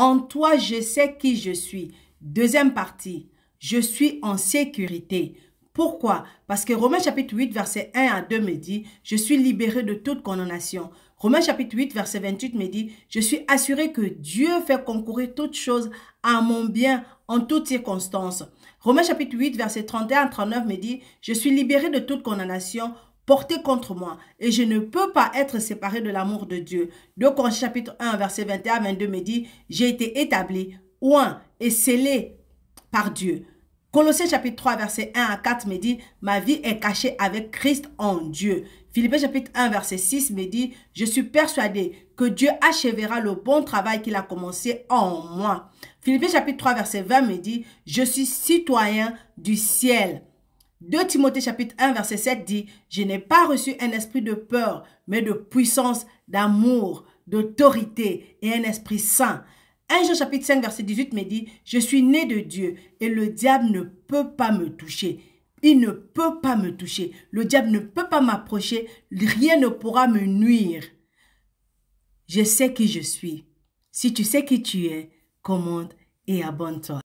En toi, je sais qui je suis. Deuxième partie, je suis en sécurité. Pourquoi Parce que Romains chapitre 8, verset 1 à 2 me dit, je suis libéré de toute condamnation. Romains chapitre 8, verset 28 me dit, je suis assuré que Dieu fait concourir toutes choses à mon bien en toutes circonstances. Romains chapitre 8, verset 31 à 39 me dit, je suis libéré de toute condamnation porté contre moi et je ne peux pas être séparé de l'amour de Dieu. De Corinthiens chapitre 1 verset 21 à 22 me dit, j'ai été établi, oint et scellé par Dieu. Colossiens chapitre 3 verset 1 à 4 me dit, ma vie est cachée avec Christ en Dieu. Philippiens chapitre 1 verset 6 me dit, je suis persuadé que Dieu achèvera le bon travail qu'il a commencé en moi. Philippiens chapitre 3 verset 20 me dit, je suis citoyen du ciel. 2 Timothée chapitre 1 verset 7 dit, je n'ai pas reçu un esprit de peur, mais de puissance, d'amour, d'autorité et un esprit saint. 1 Jean chapitre 5 verset 18 me dit, je suis né de Dieu et le diable ne peut pas me toucher. Il ne peut pas me toucher. Le diable ne peut pas m'approcher. Rien ne pourra me nuire. Je sais qui je suis. Si tu sais qui tu es, commande et abonne-toi.